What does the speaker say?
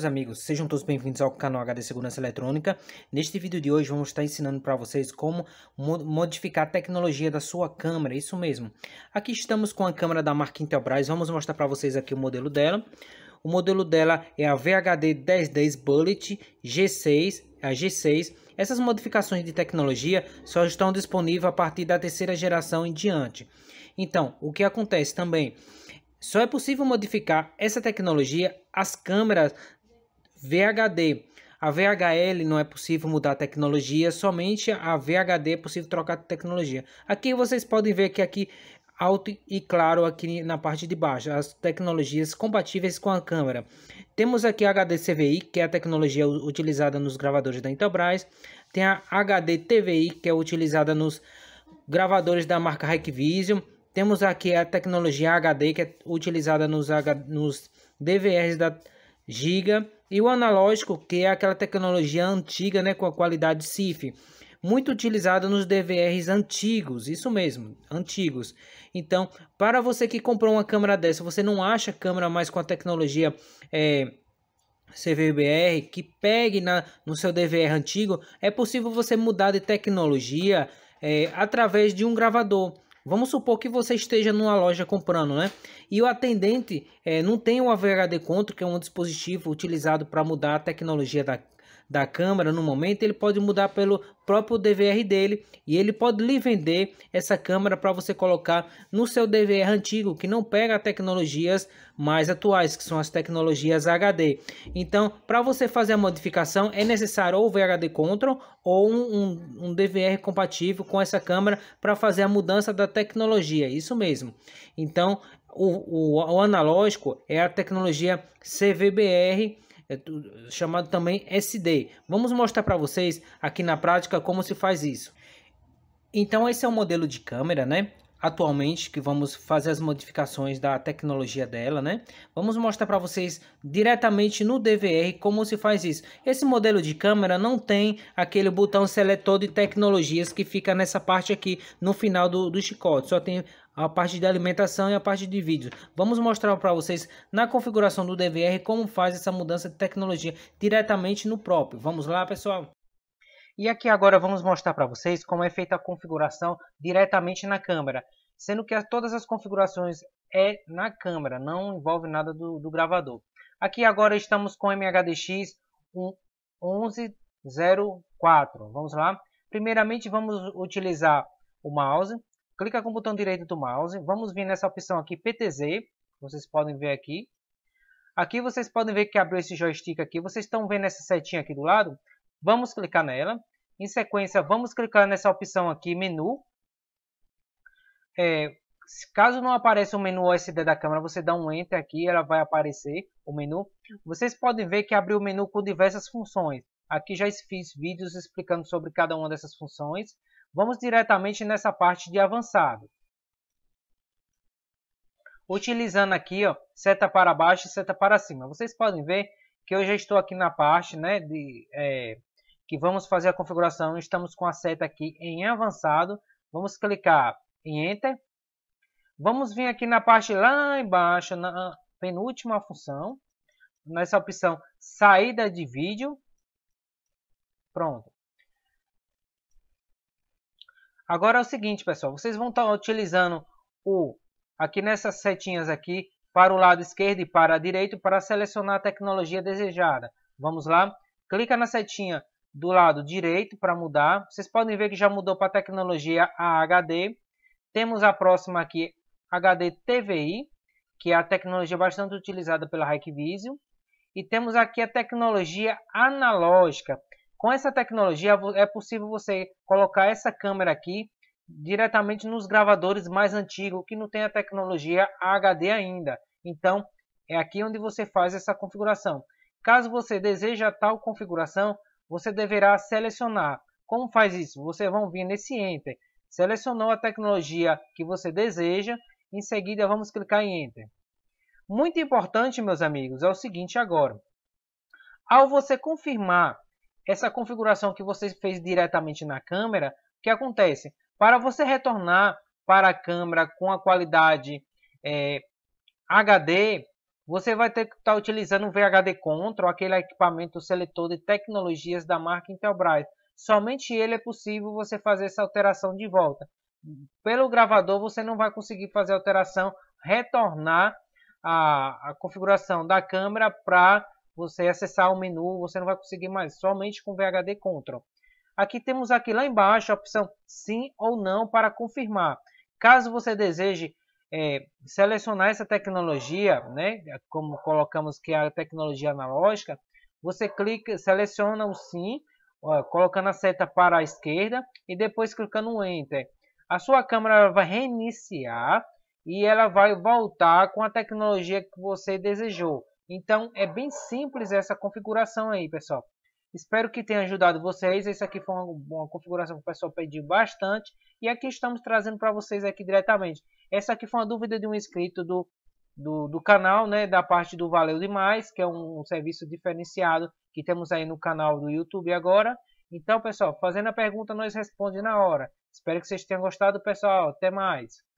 meus amigos, sejam todos bem-vindos ao canal HD Segurança Eletrônica. Neste vídeo de hoje vamos estar ensinando para vocês como modificar a tecnologia da sua câmera, isso mesmo. Aqui estamos com a câmera da marca Intelbras, vamos mostrar para vocês aqui o modelo dela. O modelo dela é a VHD 1010 Bullet G6, a G6. Essas modificações de tecnologia só estão disponíveis a partir da terceira geração em diante. Então, o que acontece também? Só é possível modificar essa tecnologia as câmeras VHD. A VHL não é possível mudar a tecnologia, somente a VHD é possível trocar de tecnologia. Aqui vocês podem ver que aqui alto e claro aqui na parte de baixo, as tecnologias compatíveis com a câmera. Temos aqui a HD CVI, que é a tecnologia utilizada nos gravadores da Intelbras. Tem a HD TVI, que é utilizada nos gravadores da marca Hikvision. Temos aqui a tecnologia HD, que é utilizada nos, nos DVRs da Giga e o analógico, que é aquela tecnologia antiga, né, com a qualidade CIF, muito utilizada nos DVRs antigos, isso mesmo, antigos. Então, para você que comprou uma câmera dessa, você não acha câmera mais com a tecnologia é, CVBR que pegue na, no seu DVR antigo, é possível você mudar de tecnologia é, através de um gravador. Vamos supor que você esteja numa loja comprando, né? E o atendente é, não tem o AVHD Control, que é um dispositivo utilizado para mudar a tecnologia da, da Câmara no momento, ele pode mudar pelo próprio DVR dele e ele pode lhe vender essa câmera para você colocar no seu DVR antigo que não pega tecnologias mais atuais, que são as tecnologias HD. Então, para você fazer a modificação, é necessário ou VHD Control ou um, um, um DVR compatível com essa câmera para fazer a mudança da tecnologia, isso mesmo. Então, o, o, o analógico é a tecnologia CVBR é chamado também SD. Vamos mostrar para vocês aqui na prática como se faz isso. Então esse é o modelo de câmera, né? Atualmente que vamos fazer as modificações da tecnologia dela, né? Vamos mostrar para vocês diretamente no DVR como se faz isso. Esse modelo de câmera não tem aquele botão seletor de tecnologias que fica nessa parte aqui no final do, do chicote. Só tem a parte de alimentação e a parte de vídeos. Vamos mostrar para vocês na configuração do DVR como faz essa mudança de tecnologia diretamente no próprio. Vamos lá, pessoal? E aqui agora vamos mostrar para vocês como é feita a configuração diretamente na câmera. Sendo que todas as configurações é na câmera, não envolve nada do, do gravador. Aqui agora estamos com o MHDX 1104. Vamos lá? Primeiramente vamos utilizar o mouse clica com o botão direito do mouse, vamos vir nessa opção aqui PTZ, vocês podem ver aqui. Aqui vocês podem ver que abriu esse joystick aqui, vocês estão vendo essa setinha aqui do lado? Vamos clicar nela. Em sequência, vamos clicar nessa opção aqui, menu. É, caso não apareça o menu OSD da câmera, você dá um Enter aqui, e ela vai aparecer o menu. Vocês podem ver que abriu o menu com diversas funções. Aqui já fiz vídeos explicando sobre cada uma dessas funções. Vamos diretamente nessa parte de avançado. Utilizando aqui, ó, seta para baixo e seta para cima. Vocês podem ver que eu já estou aqui na parte né, de, é, que vamos fazer a configuração. Estamos com a seta aqui em avançado. Vamos clicar em Enter. Vamos vir aqui na parte lá embaixo, na penúltima função. Nessa opção, saída de vídeo. Pronto. Agora é o seguinte, pessoal, vocês vão estar utilizando o aqui nessas setinhas aqui para o lado esquerdo e para a direita para selecionar a tecnologia desejada. Vamos lá? Clica na setinha do lado direito para mudar. Vocês podem ver que já mudou para a tecnologia AHD. Temos a próxima aqui, HD TVI, que é a tecnologia bastante utilizada pela Hikvision. E temos aqui a tecnologia analógica, com essa tecnologia é possível você colocar essa câmera aqui diretamente nos gravadores mais antigos que não tem a tecnologia HD ainda. Então é aqui onde você faz essa configuração. Caso você deseja tal configuração, você deverá selecionar. Como faz isso? Vocês vão vir nesse Enter. Selecionou a tecnologia que você deseja. Em seguida, vamos clicar em Enter. Muito importante, meus amigos, é o seguinte agora. Ao você confirmar essa configuração que você fez diretamente na câmera, o que acontece? Para você retornar para a câmera com a qualidade é, HD, você vai ter que estar tá utilizando o VHD Control, aquele equipamento seletor de tecnologias da marca Intelbras. Somente ele é possível você fazer essa alteração de volta. Pelo gravador você não vai conseguir fazer alteração, retornar a, a configuração da câmera para você acessar o menu, você não vai conseguir mais, somente com VHD Control. Aqui temos aqui lá embaixo a opção sim ou não para confirmar. Caso você deseje é, selecionar essa tecnologia, né, como colocamos que é a tecnologia analógica, você clica, seleciona o sim, ó, colocando a seta para a esquerda e depois clicando no enter. A sua câmera vai reiniciar e ela vai voltar com a tecnologia que você desejou. Então é bem simples essa configuração aí, pessoal. Espero que tenha ajudado vocês. Essa aqui foi uma, uma configuração que o pessoal pediu bastante. E aqui estamos trazendo para vocês aqui diretamente. Essa aqui foi uma dúvida de um inscrito do, do, do, canal, né? Da parte do Valeu Demais, que é um, um serviço diferenciado que temos aí no canal do YouTube agora. Então, pessoal, fazendo a pergunta, nós respondemos na hora. Espero que vocês tenham gostado, pessoal. Até mais.